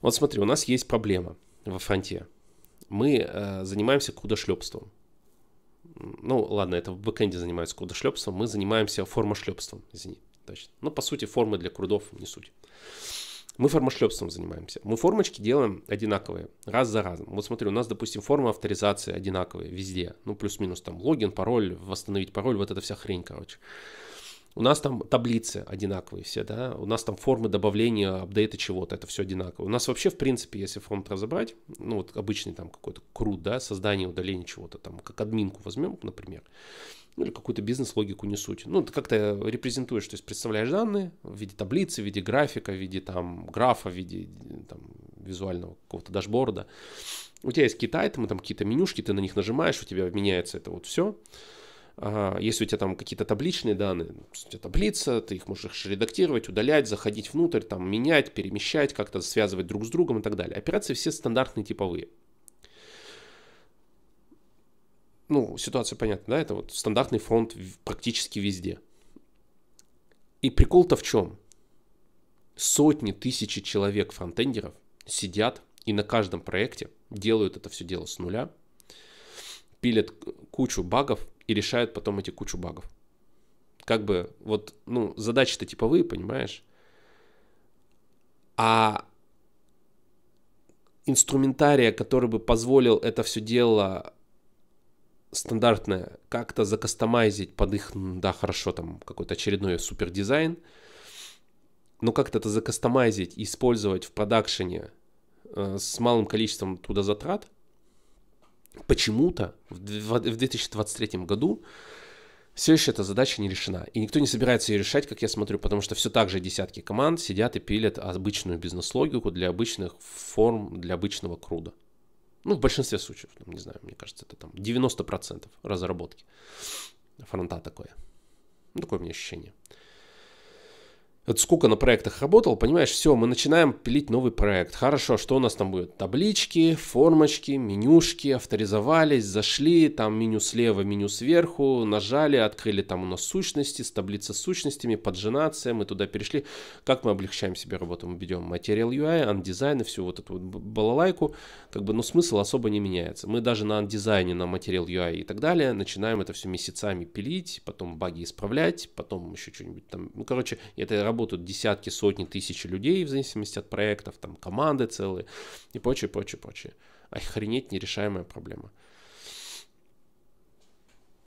Вот смотри, у нас есть проблема во фронте. Мы э, занимаемся кудошлепством. Ну, ладно, это в бэкэнде занимаются кудошлепством, мы занимаемся формошлепством, извини, точно. Ну, по сути, формы для крудов не суть. Мы формошлепством занимаемся. Мы формочки делаем одинаковые, раз за разом. Вот смотри, у нас, допустим, форма авторизации одинаковые везде. Ну, плюс-минус там логин, пароль, восстановить пароль, вот эта вся хрень, короче у нас там таблицы одинаковые все, да, у нас там формы добавления, апдейта чего-то, это все одинаково. У нас вообще, в принципе, если фронт разобрать, ну вот обычный там какой-то крут, да, создание, удаление чего-то там, как админку возьмем, например, ну или какую-то бизнес-логику не суть. Ну, ты как-то репрезентуешь, то есть представляешь данные в виде таблицы, в виде графика, в виде там графа, в виде там визуального какого-то дашборда. У тебя есть какие там там какие-то менюшки, ты на них нажимаешь, у тебя меняется это вот все. Если у тебя там какие-то табличные данные, ну, у тебя таблица, ты их можешь редактировать, удалять, заходить внутрь, там менять, перемещать, как-то связывать друг с другом и так далее. Операции все стандартные, типовые. Ну, ситуация понятна, да, это вот стандартный фронт практически везде. И прикол-то в чем? Сотни, тысяч человек фронтендеров сидят и на каждом проекте делают это все дело с нуля, пилят кучу багов, и решают потом эти кучу багов. Как бы, вот, ну, задачи-то типовые, понимаешь? А инструментария, который бы позволил это все дело стандартное, как-то закастомайзить под их, да, хорошо, там какой-то очередной супер дизайн, но как-то это закастомайзить и использовать в продакшене э, с малым количеством туда затрат почему-то в 2023 году все еще эта задача не решена. И никто не собирается ее решать, как я смотрю, потому что все так же десятки команд сидят и пилят обычную бизнес-логику для обычных форм, для обычного круда. Ну, в большинстве случаев, не знаю, мне кажется, это там 90% разработки фронта такое. Ну, такое у меня ощущение вот сколько на проектах работал, понимаешь, все, мы начинаем пилить новый проект. Хорошо, что у нас там будет? Таблички, формочки, менюшки, авторизовались, зашли, там меню слева, меню сверху, нажали, открыли там у нас сущности, с таблица с сущностями, поджинация, мы туда перешли. Как мы облегчаем себе работу? Мы ведем Material UI, андизайн и всю вот эту вот балалайку, как бы, но смысл особо не меняется. Мы даже на андизайне, на Material UI и так далее начинаем это все месяцами пилить, потом баги исправлять, потом еще что-нибудь там, ну, короче, это работа работают десятки, сотни, тысячи людей в зависимости от проектов, там команды целые и прочее, прочее, прочее. Охренеть нерешаемая проблема.